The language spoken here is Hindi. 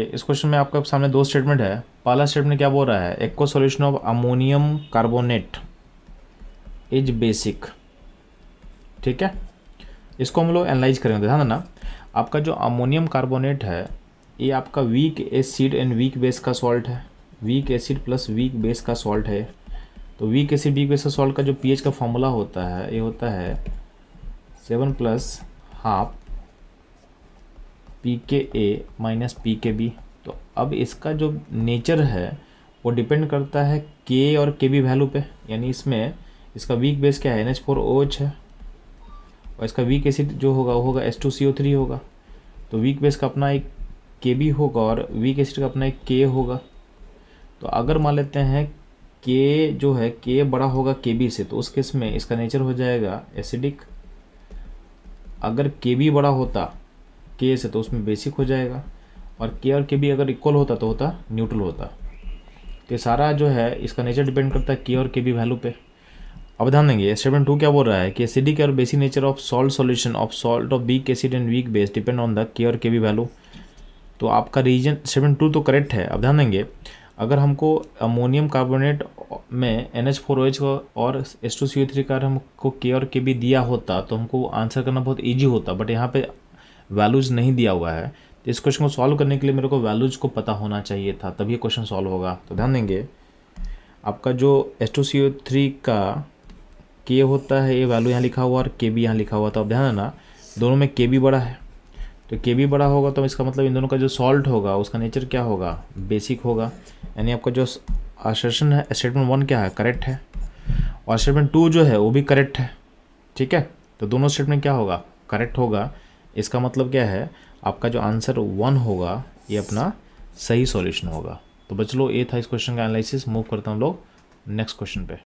इस क्वेश्चन में आपके सामने दो स्टेटमेंट है पहला स्टेटमेंट क्या बोल रहा है aqueous solution of ammonium carbonate is basic ठीक है इसको हम लोग एनालाइज करेंगे ध्यान देना आपका जो अमोनियम कार्बोनेट है ये आपका weak acid and weak base का सॉल्ट है weak acid plus weak base का सॉल्ट है तो वीक एसिड वीक बेस का सॉल्ट का जो पीएच का फॉर्मूला होता है ये होता है seven plus half P K A minus P K B तो अब इसका जो नेचर है वो डिपेंड करता है के और के बी वैल्यू पे यानी इसमें इसका वीक बेस क्या है N H four O H है और इसका वीक एसिड जो होगा वो होगा S two C O three होगा तो वीक बेस का अपना एक के बी होगा और वीक एसिड का अपना एक के होगा तो अगर मान लेते हैं के जो है के बड़ा होगा के बी से तो उस केस में इसका नेचर हो जाएगा एसिडिक अगर के बी बड़ा होता के से तो उसमें बेसिक हो जाएगा और के और के भी अगर इक्वल होता तो होता न्यूट्रल होता तो ये सारा जो है इसका नेचर डिपेंड करता है के और के बी वैल्यू पे अब ध्यान देंगे स्टेटमेंट टू क्या बोल रहा है कि एसिडिक और basic nature of salt solution of salt of weak acid and weak base depend on the K और के बी वैल्यू तो आपका रीजन स्टेटमेंट टू तो करेक्ट है अब ध्यान देंगे अगर हमको अमोनियम कार्बोनेट में N H four O H और S two C O three का हमको के और के बी दिया होता तो हमको आंसर करना बहुत ईजी होता बट यहाँ पर वैल्यूज़ नहीं दिया हुआ है तो इस क्वेश्चन को सॉल्व करने के लिए मेरे को वैल्यूज़ को पता होना चाहिए था तभी क्वेश्चन सॉल्व होगा तो ध्यान देंगे आपका जो S two C O three का के होता है ये वैल्यू यहाँ लिखा हुआ और के बी यहाँ लिखा हुआ तो अब ध्यान देना दोनों में के बी बड़ा है तो के बी बड़ा होगा तो इसका मतलब इन दोनों का जो सॉल्ट होगा उसका नेचर क्या होगा बेसिक होगा यानी आपका जो आश्रेशन है स्टेटमेंट वन क्या है करेक्ट है और स्टेटमेंट टू जो है वो भी करेक्ट है ठीक है तो दोनों स्टेटमेंट क्या होगा करेक्ट होगा इसका मतलब क्या है आपका जो आंसर वन होगा ये अपना सही सॉल्यूशन होगा तो बच लो ये था इस क्वेश्चन का एनालिसिस मूव करता हूँ लोग नेक्स्ट क्वेश्चन पे